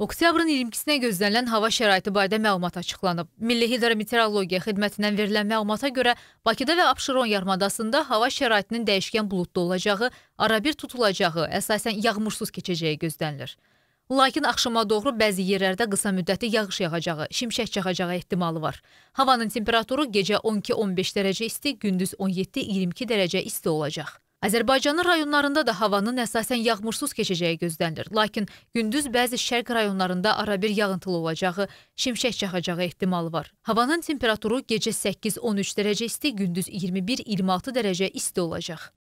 Oktyabrın 22-sinə gözlənilən hava şəraiti barədə məlumat açıqlanıb. Milli Hidrometeorologiya Xidmətindən verilən məlumata görə Bakıda və Abşeron yarımadasında hava şəraitinin dəyişkən buludlu olacağı, arabir tutulacağı, əsasən yağmursuz keçəcəyi gözlənilir. Lakin axşama doğru bəzi yerlərdə qısa müddətli yağış yağacağı, şimşək çaxacağı ehtimalı var. Havanın temperaturu gecə 12-15 dərəcə isti, gündüz 17-22 dərəcə isti olacaq. Azərbaycanın rayonlarında da havanın əsasən yağmursuz keçəcəyi gözlənilir. Lakin gündüz bəzi şərq rayonlarında arabir yağıntılı olacağı, şimşək çaxacağı ehtimalı var. Havanın temperaturu gecə 8-13 dərəcə isti, gündüz 21-26 dərəcə isti olacaq.